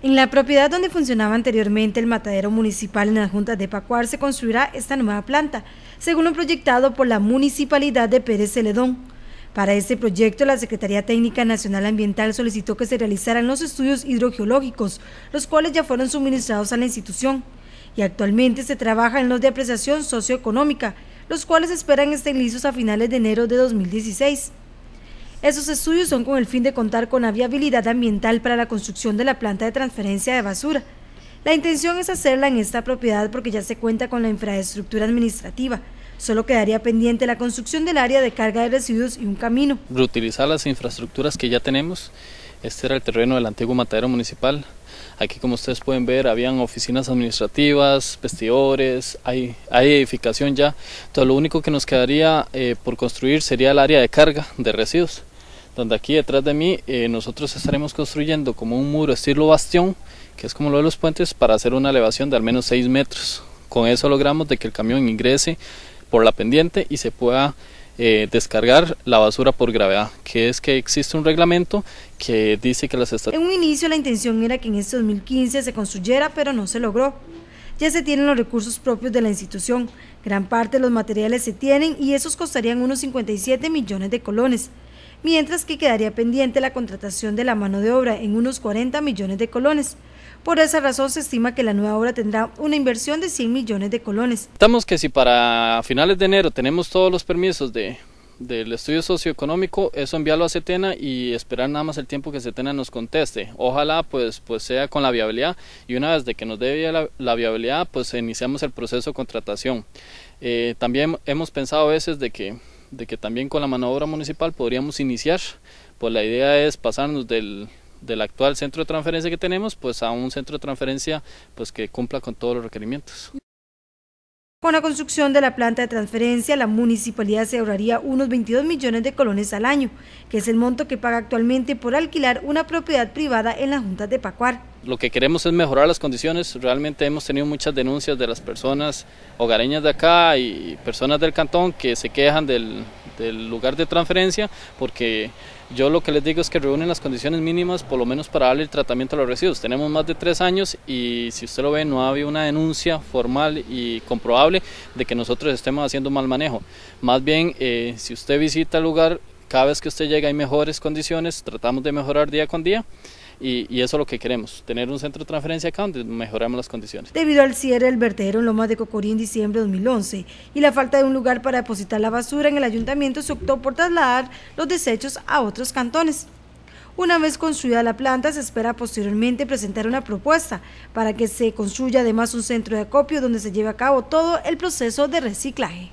En la propiedad donde funcionaba anteriormente el matadero municipal en la Junta de Pacuar se construirá esta nueva planta, según lo proyectado por la Municipalidad de Pérez Celedón. Para este proyecto, la Secretaría Técnica Nacional Ambiental solicitó que se realizaran los estudios hidrogeológicos, los cuales ya fueron suministrados a la institución, y actualmente se trabaja en los de apreciación socioeconómica, los cuales esperan estén listos a finales de enero de 2016. Esos estudios son con el fin de contar con la viabilidad ambiental para la construcción de la planta de transferencia de basura. La intención es hacerla en esta propiedad porque ya se cuenta con la infraestructura administrativa. Solo quedaría pendiente la construcción del área de carga de residuos y un camino. Reutilizar las infraestructuras que ya tenemos. Este era el terreno del antiguo matadero municipal. Aquí, como ustedes pueden ver, habían oficinas administrativas, vestidores, hay, edificación ya. Todo lo único que nos quedaría eh, por construir sería el área de carga de residuos donde aquí detrás de mí eh, nosotros estaremos construyendo como un muro estilo bastión, que es como lo de los puentes, para hacer una elevación de al menos 6 metros. Con eso logramos de que el camión ingrese por la pendiente y se pueda eh, descargar la basura por gravedad, que es que existe un reglamento que dice que las estaciones... En un inicio la intención era que en este 2015 se construyera, pero no se logró. Ya se tienen los recursos propios de la institución, gran parte de los materiales se tienen y esos costarían unos 57 millones de colones mientras que quedaría pendiente la contratación de la mano de obra en unos 40 millones de colones. Por esa razón se estima que la nueva obra tendrá una inversión de 100 millones de colones. Estamos que si para finales de enero tenemos todos los permisos de, del estudio socioeconómico, eso enviarlo a Setena y esperar nada más el tiempo que Setena nos conteste. Ojalá pues, pues sea con la viabilidad y una vez de que nos dé la, viabilidad pues iniciamos el proceso de contratación. Eh, también hemos pensado a veces de que de que también con la manobra municipal podríamos iniciar, pues la idea es pasarnos del, del actual centro de transferencia que tenemos, pues a un centro de transferencia pues que cumpla con todos los requerimientos. Con la construcción de la planta de transferencia, la municipalidad se ahorraría unos 22 millones de colones al año, que es el monto que paga actualmente por alquilar una propiedad privada en la Junta de Pacuar lo que queremos es mejorar las condiciones. Realmente hemos tenido muchas denuncias de las personas hogareñas de acá y personas del cantón que se quejan del, lugar de transferencia porque yo lo que les digo es que reúnen las condiciones mínimas por lo menos para darle el tratamiento a los residuos. Tenemos más de tres años y si usted lo ve no ha habido una denuncia formal y comprobable de que nosotros estemos haciendo mal manejo. Más bien, eh, si usted visita el lugar, cada vez que usted llega hay mejores condiciones, tratamos de mejorar día con día y, eso es lo que queremos, tener un centro de transferencia acá donde mejoramos las condiciones. Debido al cierre del vertedero en loma de Cocorí en diciembre de 2011 y la falta de un lugar para depositar la basura en el ayuntamiento, se optó por trasladar los desechos a otros cantones. Una vez construida la planta, se espera posteriormente presentar una propuesta para que se construya además un centro de acopio donde se lleve a cabo todo el proceso de reciclaje.